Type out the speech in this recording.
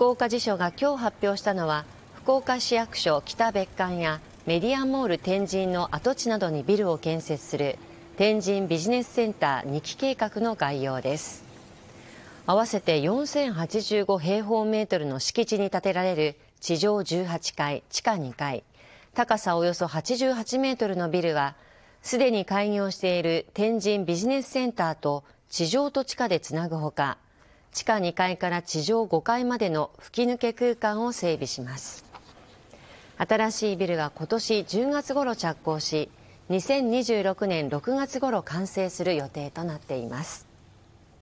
福岡辞所が今日発表したのは福岡市役所北別館やメディアモール天神の跡地などにビルを建設する天神ビジネスセンター2期計画の概要です合わせて4085平方メートルの敷地に建てられる地上18階地下2階高さおよそ88メートルのビルはすでに開業している天神ビジネスセンターと地上と地下でつなぐほか地下2階から地上5階までの吹き抜け空間を整備します新しいビルは今年10月ろ着工し2026年6月ごろ完成する予定となっています